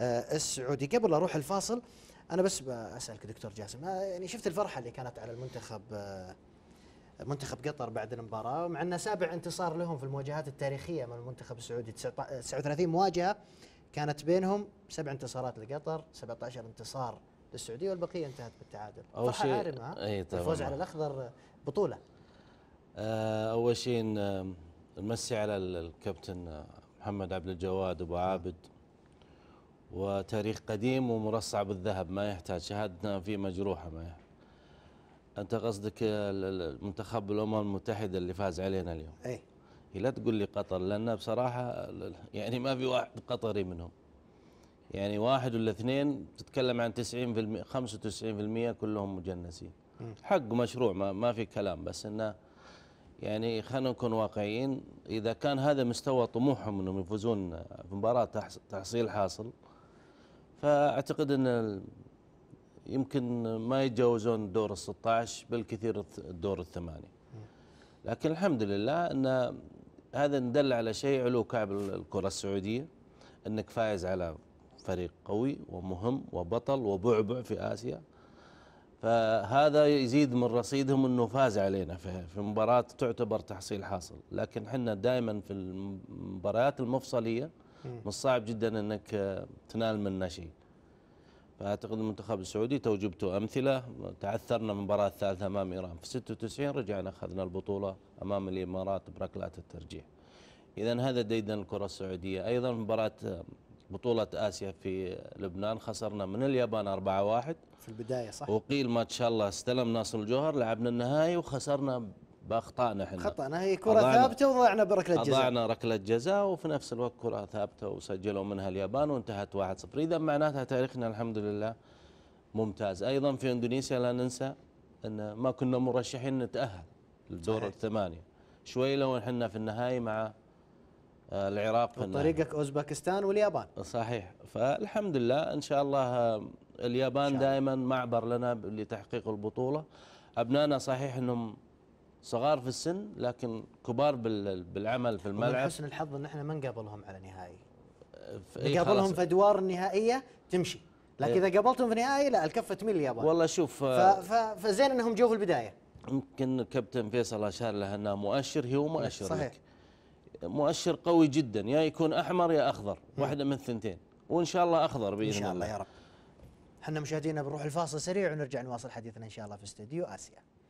آه، السعودي قبل لا اروح الفاصل انا بس بسالك دكتور جاسم آه، يعني شفت الفرحه اللي كانت على المنتخب آه، منتخب قطر بعد المباراه مع انه سابع انتصار لهم في المواجهات التاريخيه مع المنتخب السعودي 39 مواجهه كانت بينهم سبع انتصارات لقطر 17 انتصار للسعوديه والبقيه انتهت بالتعادل فرحه شيء عارمه اي طبعا الفوز على الاخضر بطوله اول شيء نمسي على الكابتن محمد عبد الجواد ابو عابد وتاريخ قديم ومرصع بالذهب ما يحتاج شهادتنا فيه مجروحة ما يحتاج. أنت قصدك المنتخب الأمم المتحدة اللي فاز علينا اليوم أي لا تقول لي قطر لأن بصراحة يعني ما في واحد قطري منهم يعني واحد ولا اثنين تتكلم عن 90% 95% كلهم مجنسين حق مشروع ما, ما في كلام بس انه يعني خلينا نكون واقعيين اذا كان هذا مستوى طموحهم انهم يفوزون في مباراه تحصيل حاصل فاعتقد ان يمكن ما يتجاوزون دور ال 16 بالكثير الدور الثماني لكن الحمد لله ان هذا ندل على شيء علو كعب الكره السعوديه انك فايز على فريق قوي ومهم وبطل وبعبع في اسيا فهذا يزيد من رصيدهم انه فاز علينا في مباراه تعتبر تحصيل حاصل لكن احنا دائما في المباريات المفصليه من الصعب جدا انك آه، تنال منه شيء فاعتقد المنتخب السعودي توجبته امثله تعثرنا من المباراه الثالثه امام ايران في 96 رجعنا اخذنا البطوله امام الامارات بركلات الترجيح اذا هذا ديدن الكره السعوديه ايضا مباراه آه، بطولة آسيا في لبنان خسرنا من اليابان 4-1 في البداية صح وقيل ما شاء الله استلم ناصر الجوهر لعبنا النهائي وخسرنا باخطائنا احنا خطأنا هي كره أضعنا ثابته وضعنا بركله جزاء ضعنا ركله جزاء وفي نفس الوقت كره ثابته وسجلوا منها اليابان وانتهت 1-0 اذا معناتها تاريخنا الحمد لله ممتاز ايضا في اندونيسيا لا ننسى ان ما كنا مرشحين نتاهل للدور الثمانيه شوي لو احنا في النهائي مع آه، العراق طريقك اوزباكستان واليابان صحيح فالحمد لله ان شاء الله آه، اليابان دائما معبر لنا لتحقيق البطوله ابنائنا صحيح انهم صغار في السن لكن كبار بالعمل في الملعب ومن حسن الحظ ان احنا ما نقابلهم على نهائي آه، إيه، نقابلهم في ادوار النهائيه تمشي لكن إيه. اذا قابلتهم في نهائي لا الكفه تميل اليابان والله شوف آه، فزين انهم جو في البدايه يمكن كابتن فيصل اشار له انه مؤشر هو مؤشر صحيح لك. مؤشر قوي جدا يا يكون احمر يا اخضر واحده من الثنتين وان شاء الله اخضر باذن الله ان شاء الله, الله يا رب احنا مشاهدينا بنروح الفاصل سريع ونرجع نواصل حديثنا ان شاء الله في استديو اسيا